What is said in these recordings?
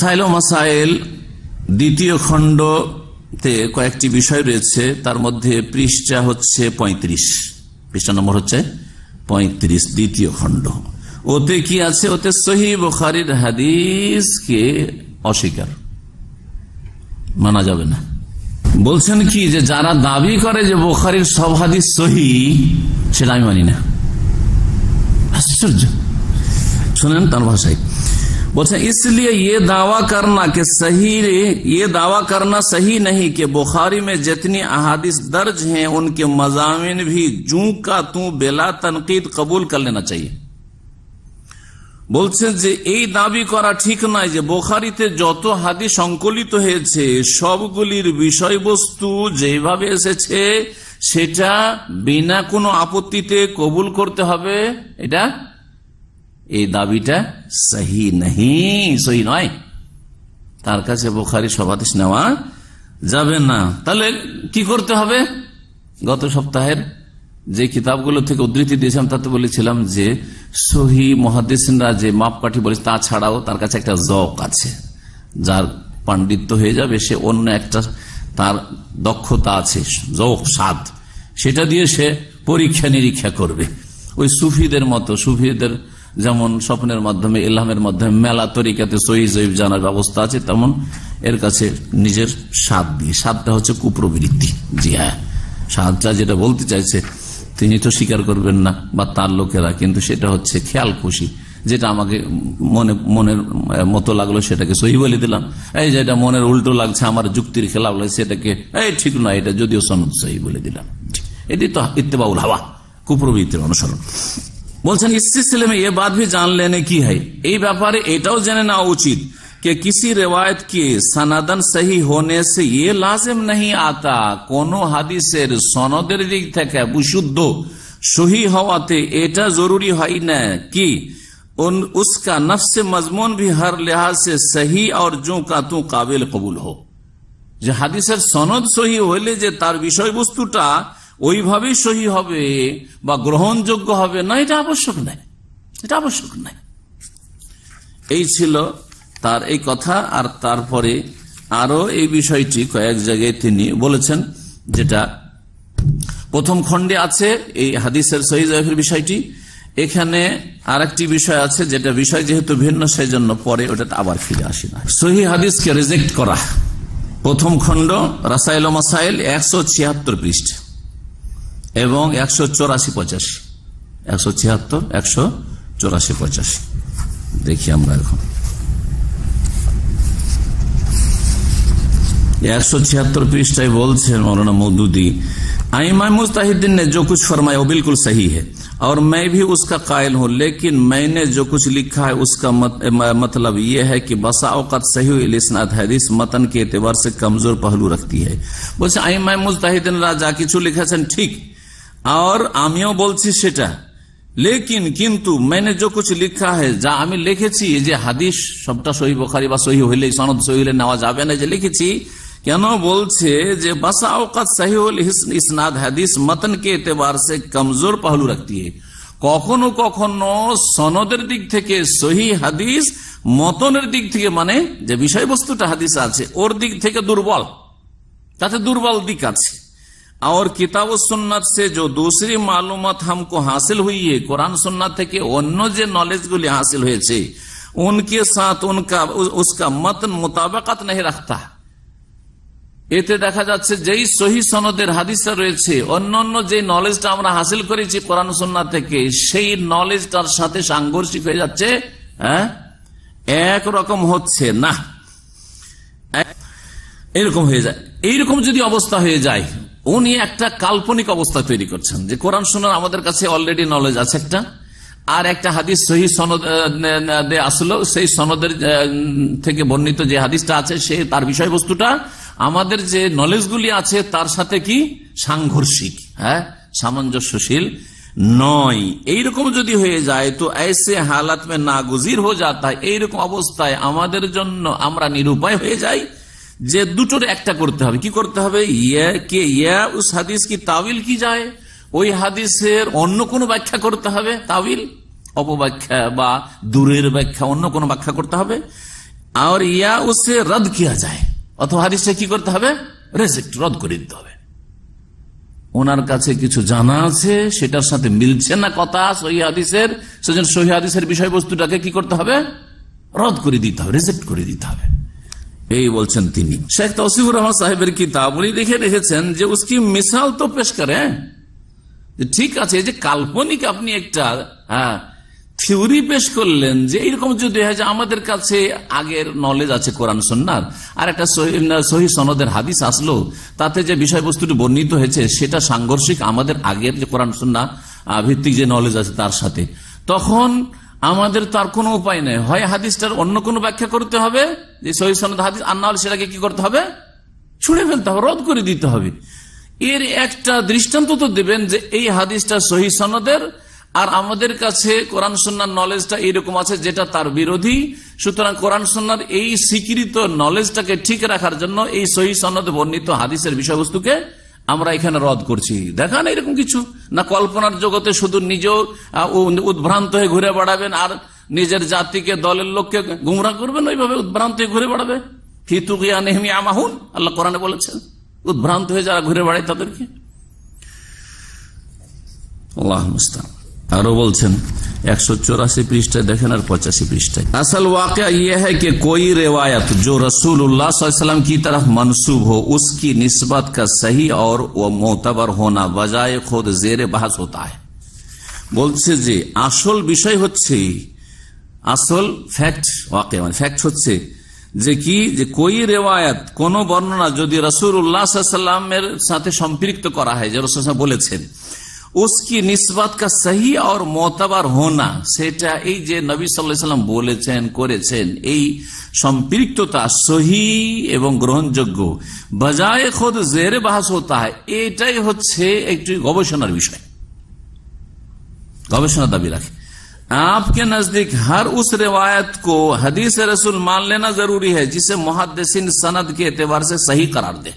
মাসাইল ও মাসাইল দ্বিতীয় খণ্ডতে কয়েকটি বিষয় রয়েছে তার মধ্যে পৃষ্ঠা হচ্ছে ৩৫ পৃষ্ঠা নম্বর হচ্ছে ৩৫ দ্বিতীয় খণ্ড ওতে কি আছে ওতে সহি অস্বীকার মানা যাবে না বলছেন কি যে যারা দাবি করে যে বোখারির সব হাদিস সহি সেটা আমি মানি না আশ্চর্য তার ভাষায় বলছেন ইসলিয়ে ইয়ে দাওয়া করনা কে সহি ये दावा करना सही नहीं कि बुखारी में जितनी अहादिस दर्ज हैं उनके मजामिन भी जू का तू बेला तनकीद कबूल कर বলছেন যে এই দাবি করা ঠিক নয় যে বোখারিতে যত হাদি সংকলিত হয়েছে সবগুলির বিষয়বস্তু যেভাবে এসেছে সেটা বিনা কোনো আপত্তিতে কবুল করতে হবে এটা এই দাবিটা সহি নাহি সহি নয় তার কাছে বোখারি সভাদেশ নেওয়া যাবে না তাহলে কি করতে হবে গত সপ্তাহের যে কিতাবগুলো থেকে উদ্ধৃতি দিয়েছিলাম তাতে বলেছিলাম যে সহি মহাদেসরা যে মাপকাঠি বলেছে তা ছাড়াও তার কাছে একটা জক আছে যার পাণ্ডিত্য হয়ে যাবে সে অন্য একটা তার দক্ষতা আছে জক সাদ সেটা দিয়ে সে পরীক্ষা নিরীক্ষা করবে ওই সুফিদের মতো সুফিদের যেমন স্বপ্নের মাধ্যমে ইলামের মাধ্যমে মেলা তরিকাতে সহি জানার ব্যবস্থা আছে তেমন এর কাছে নিজের স্বাদ দিয়ে স্বাদটা হচ্ছে কুপ্রবৃত্তি জি হ্যাঁ স্বাদটা যেটা বলতে চাইছে তিনি তো স্বীকার করবেন না বা তার লোকেরা কিন্তু সেটা হচ্ছে খেয়াল খুশি যেটা আমাকে মনে মনের মতো লাগলো সেটাকে সহি বলে দিলাম এই যেটা মনের উল্টো লাগছে আমার যুক্তির খেলাফ লাগছে সেটাকে এই ঠিক নয় এটা যদিও সনদ সহি বলে দিলাম এটি তো ইত্তেবাউল হাওয়া কুপ্রবৃত্তির অনুসরণ বলছেন স্ত্রী ছেলে মেয়ে বাদ ভি জান কি হয় এই ব্যাপারে এটাও জেনে নেওয়া উচিত कि किसी रिवायत के सनादन হাদিসের সনদের থেকে বিশুদ্ধ সহি হওয়াতে এটা জরুরি হয় না কি उन उसका नफ्स मजमून भी हर लिहाज से सही और जो যে হাদিসের সনদ সহি হইলে যে তার বিষয়বস্তুটা ওইভাবেই সহি হবে বা গ্রহণযোগ্য হবে না এটা আবশ্যক নাই এটা আবশ্যক নাই এই ছিল তার এই কথা আর তারপরে আরো এই বিষয়টি কয়েক জায়গায় তিনি বলেছেন যেটা প্রথম খণ্ডে আছে এই হাদিসের সহি বিষয়টি এখানে আর একটি বিষয় আছে যেটা বিষয় যেহেতু ভিন্ন সেই জন্য পরে ওটা আবার ফিরে আসি না সহি হাদিসকে রেজেক্ট করা প্রথম খণ্ড রাসাইল মাসাইল একশো ছিয়াত্তর পৃষ্ঠ এবং একশো চৌরাশি পঁচাশি একশো ছিয়াত্তর একশো চৌরাশি পঁচাশি দেখি আমরা এখন একশো ছিয়াত্তর পৃষ্ঠায় বলছেন মৌলানা মৌদুদি आईमा मुस्ताहिदीन ने जो कुछ फरमाया वो बिल्कुल सही है और मैं भी उसका कायल हूँ लेकिन मैंने जो कुछ लिखा है उसका मत, मतलब ये है कि बसा औकत सही लिसनात हदीस मतन के एतबार से कमजोर पहलू रखती है बोलते आईमा मुस्ताहिदीन राजा किचू लिखेছেন ঠিক আর আমিও বলছি সেটা লেকিন কিন্তু মেনে যে কিছু লিখা হয় যা আমি লিখেছি যে হাদিস সবটা সহি বখারি বা সহি হইলে সনদ সহি হইলে নেওয়া যাবে না যে লিখেছি কেন বলছে যে বাসা ওকাত সহিউল ইসনাদ হাদিস মতন কে সে কমজোর পাহলু রাখতি কখনো কখনো সনদের দিক থেকে সহি হাদিস মতনের দিক থেকে মানে যে বিষয়বস্তুটা হাদিস আছে ওর দিক থেকে দুর্বল তাতে দুর্বল দিক আছে और किताब सुन्नत से जो दूसरी मालूमत हमको हासिल हुई है कुरान सुन्नत के अन्य जो नॉलेज गुली हासिल हुए उनके साथ उनका उसका मतन मुताबकत नहीं रखता এতে দেখা যাচ্ছে যেই সহি সনদের হাদিসা রয়েছে অন্য অন্য যে নলেজটা আমরা হাসিল করেছি কোরআন সন্না থেকে সেই নলেজটার সাথে সাংঘর্ষিক হয়ে যাচ্ছে হ্যাঁ? এক একরকম হচ্ছে না এরকম হয়ে যায় এইরকম যদি অবস্থা হয়ে যায় উনি একটা কাল্পনিক অবস্থা তৈরি করছেন যে কোরআন শোনার আমাদের কাছে অলরেডি নলেজ আছে একটা আর একটা হাদিস সহি সনদ আসলো সেই সনদের থেকে বর্ণিত যে হাদিসটা আছে সে তার বিষয়বস্তুটা আমাদের যে নলেজগুলি আছে তার সাথে কি সাংঘর্ষিক হ্যাঁ সামঞ্জস্যশীল নয় এইরকম যদি হয়ে যায় তো এসে হালাত না গুজির হয়ে যাতা এইরকম অবস্থায় আমাদের জন্য আমরা নিরুপায় হয়ে যাই যে দুটোর একটা করতে হবে কি করতে হবে কে ইয়া উস হাদিস কি তাবিল কি যায় ওই হাদিসের অন্য কোনো ব্যাখ্যা করতে হবে তাবিল অপব্যাখ্যা বা দূরের ব্যাখ্যা অন্য কোনো ব্যাখ্যা করতে হবে আর ইয়া উসে রদ কিয়া যায় অথবা হাদিসে কি করতে হবে রেজেক্ট রদ করে দিতে হবে ওনার কাছে কিছু জানা আছে সেটার সাথে মিলছে না কথা সহি হাদিসের সেজন্য সহি হাদিসের বিষয়বস্তুটাকে কি করতে হবে রদ করে দিতে হবে রেজেক্ট করে দিতে হবে এই বলছেন তিনি শেখ তসিফুর রহমান সাহেবের কিতাব উনি দেখে রেখেছেন যে উসকি মিসাল তো পেশ করে হ্যাঁ? ঠিক আছে যে কাল্পনিক আপনি একটা হ্যাঁ থিওরি পেশ করলেন যে এইরকম যদি হয় যে আমাদের কাছে আগের নলেজ আছে কোরআন সন্ন্যার আর একটা সহি সনদের হাদিস আসলো তাতে যে বিষয়বস্তুটি বর্ণিত হয়েছে সেটা সাংঘর্ষিক আমাদের আগের যে কোরআন সন্না ভিত্তিক যে নলেজ আছে তার সাথে তখন আমাদের তার কোনো উপায় নেই হয় হাদিসটার অন্য কোনো ব্যাখ্যা করতে হবে যে সহি সনদ হাদিস আন্না হলে সেটাকে কি করতে হবে ছুড়ে ফেলতে হবে রদ করে দিতে হবে এর একটা দৃষ্টান্ত তো দেবেন যে এই হাদিসটা সহি সনদের আর আমাদের কাছে কোরআন সন্ন্যার নলেজটা এইরকম আছে যেটা তার বিরোধী সুতরাং কোরআন সন্ন্যার এই স্বীকৃত নলেজটাকে ঠিক রাখার জন্য এই সহি সনদ বর্ণিত হাদিসের বিষয়বস্তুকে আমরা এখানে রদ করছি দেখা না এরকম কিছু না কল্পনার জগতে শুধু নিজেও উদ্ভ্রান্ত হয়ে ঘুরে বেড়াবেন আর নিজের জাতিকে দলের লোককে গুমরা করবেন ওইভাবে উদ্ভ্রান্ত হয়ে ঘুরে বেড়াবে গিয়া নেহমি আমাহুন আল্লাহ কোরআনে বলেছেন উদ্ভ্রান্ত হয়ে যারা ঘুরে বেড়ায় তাদেরকে আল্লাহ মুস্তান আরো বলছেন একশো চৌরাশি পৃষ্ঠায় দেখেন আর পঁচাশি পৃষ্ঠায় আসল ওয়াকা ইয়ে হ্যাঁ কি রেওয়ায়ত জো রসুল উল্লাহাম কি তরফ মনসুব হো উসকি নিসবত কাজ সহি আর মোতবর হোনা বজায় খোদ জের বাহাস হতা বলছে যে আসল বিষয় হচ্ছে আসল ফ্যাক্ট ওয়াকে মানে ফ্যাক্ট হচ্ছে যে কি যে কই রেওয়ায়ত কোন বর্ণনা যদি রসুল উল্লাহামের সাথে সম্পৃক্ত করা হয় যে রসুল বলেছেন উসকি নিসবাত কা সহি আর মোতাবার হোনা সেটা এই যে নবী সাল্লাম বলেছেন করেছেন এই সম্পৃক্ততা সহি এবং গ্রহণযোগ্য বজায় খোদ জের বাহাস হতা হয় এটাই হচ্ছে একটি গবেষণার বিষয় গবেষণা দাবি রাখে আপকে নজদিক हर उस रिवायत को हदीस रसूल मान लेना जरूरी है जिसे मुहदसिन सनद के एतबार से सही करार दे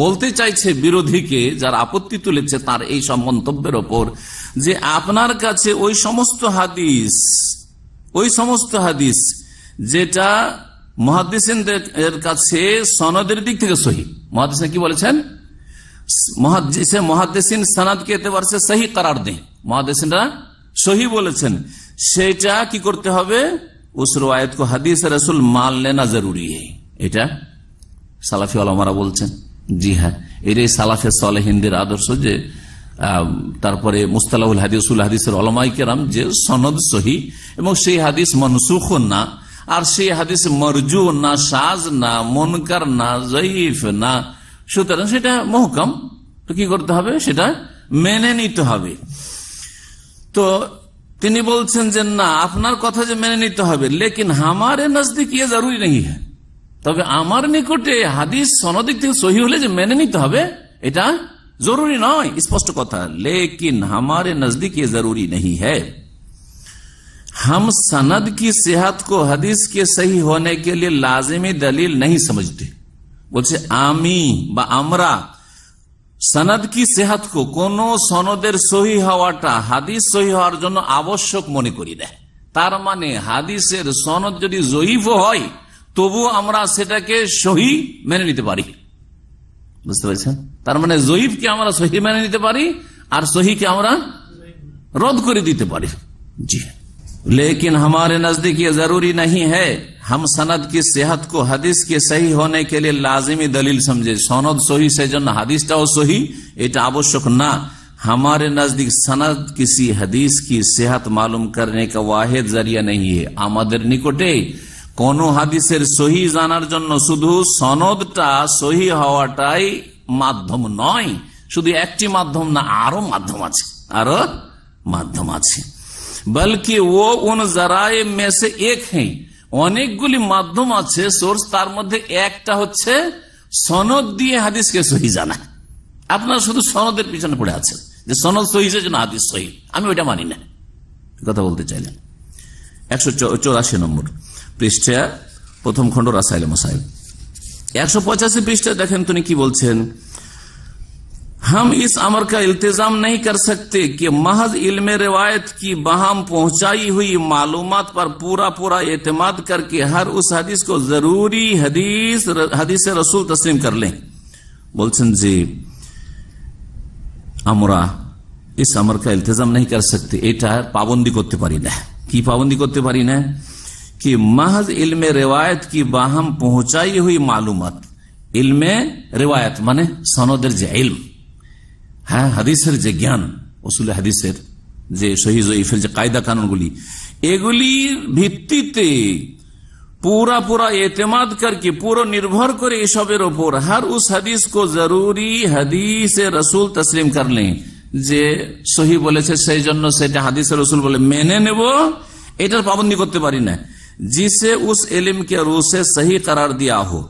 বলতে চাইছে বিরোধীকে যার আপত্তি তুলেছে তার এই সব মন্তব্যের ওপর যে আপনার কাছে ওই সমস্ত হাদিস ওই সমস্ত হাদিস যেটা মহাদিসের কাছে সনদের দিক থেকে সহি মহাদিস কি বলেছেন মহাদিসে মহাদিসিন সনাদকে এতে পারছে সহি কারার দেন মহাদিসরা সহি বলেছেন সেটা কি করতে হবে উস রোয়ায়ত কো হাদিস রসুল মাল নেনা জরুরি এটা সালাফি আলমারা বলছেন জি হ্যাঁ এটাই সালাফে সালেহিনদের আদর্শ যে তারপরে মুস্তালাউল হাদিসুল হাদিসের অলমাই কেরাম যে সনদ সহি এবং সেই হাদিস মনসুখ না আর সেই হাদিস মরজু না সাজ না মনকার না জয়ীফ না সুতরাং সেটা মহকাম তো কি করতে হবে সেটা মেনে নিতে হবে তো তিনি বলছেন যে না আপনার কথা যে মেনে নিতে হবে লেকিন হামারে নজদিক ইয়ে জরুরি নেই হ্যাঁ তবে আমার নিকটে হাদিস সনদিক থেকে সহি হলে যে মেনে নিতে হবে এটা জরুরি নয় স্পষ্ট কথা লেকিন হামারে নজদিক জরুরি नहीं है সনদ কি की কো को हदीस के सही होने के लिए लाजिमी दलील नहीं বলছে আমি বা আমরা সনদ কি কো কোন সনদের সহি হওয়াটা হাদিস সহি হওয়ার জন্য আবশ্যক মনে করি দেয় তার মানে হাদিসের সনদ যদি জয়ীফ হয় তবু আমরা সেটাকে সহি মেনে নিতে পারি বুঝতে পারছেন তার মানে জহিফ কে আমরা সহি মেনে নিতে পারি আর সহি কে আমরা রদ করে দিতে পারি জি লেকিন হমারে নজদিক জরুরি হ্যাঁ হাম সনদ কি সেহত কো হাদিস কে সহি কে লিয়ে লাজমি দলিল সমঝে সনদ সহি সেজন্য হাদিসটাও সহি এটা আবশ্যক না হামারে নজদিক সনদ কিসি হদিস কি সেহত মালুম করনে কাহেদ জরিয়া নহি আমাদের নিকটে কোন হাদিসের সহি জানার জন্য শুধু সনদটা সহি হওয়াটাই মাধ্যম নয় শুধু একটি মাধ্যম না আরো মাধ্যম আছে আরো মাধ্যম আছে বলকি ও উন জারায় মেসে এক হেঁ অনেকগুলি মাধ্যম আছে সোর্স তার মধ্যে একটা হচ্ছে সনদ দিয়ে হাদিসকে সহি জানায় আপনারা শুধু সনদের পিছনে পড়ে আছেন যে সনদ সহি হাদিস সহি আমি ওইটা মানি না কথা বলতে চাইলেন একশো চৌরাশি নম্বর পৃষ্ঠা প্রথম খণ্ড রাসাইল মাসাইল একশো পঁচাশি পৃষ্ঠা দেখেন তিনি কি বলছেন हम इस अमर का इल्तजाम नहीं कर सकते कि महज इल्म रिवायत की बहम पहुंचाई हुई मालूम पर पूरा पूरा एतमाद करके हर उस हदीस को जरूरी हदीस हदीस रसूल तस्लीम कर लें बोलसन जी अमरा इस अमर का इल्तजाम नहीं कर सकते এটা পাবন্দি पाबंदी को না কি কি महज ইলমে রেওয়ায়ত কি বাহাম পৌঁছাই হই মালুমত ইলমে রেওয়ায়ত মানে সনদের যে ইলম হ্যাঁ হাদিসের যে জ্ঞান উসুল হাদিসের যে সহি যে কায়দা কানুনগুলি এগুলির ভিত্তিতে পুরা পুরা এতেমাদ করকে পুরো নির্ভর করে এসবের ওপর हर উস হাদিস কো জরুরি हदीस রসুল তসলিম করলে যে সহি বলেছে সেই জন্য সেটা হাদিসের রসুল বলে মেনে নেব এটার পাবন্দি করতে পারি না जिसे उस इलम के रू से सही करार दिया हो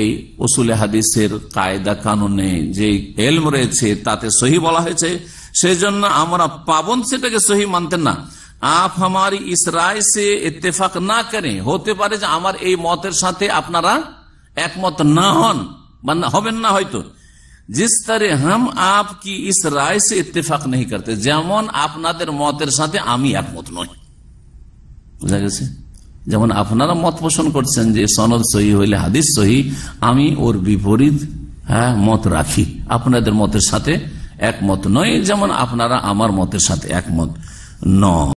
এই ওসুল হাদিসের কায়দা কানুনে যে এলম রয়েছে তাতে সহি বলা হয়েছে সেই জন্য আমরা পাবন সেটাকে সহি মানতেন না আপ আমার ইসরায় সে ইত্তেফাক না করে হতে পারে যে আমার এই মতের সাথে আপনারা একমত না হন বা হবেন না হয়তো জিস তারে হাম আপ কি ইস রায় সে ইত্তেফাক নেই করতে যেমন আপনাদের মতের সাথে আমি একমত নই বুঝা গেছে যেমন আপনারা মত পোষণ করছেন যে সনদ সহি হইলে হাদিস সহি আমি ওর বিপরীত হ্যাঁ মত রাখি আপনাদের মতের সাথে একমত নয় যেমন আপনারা আমার মতের সাথে একমত নয়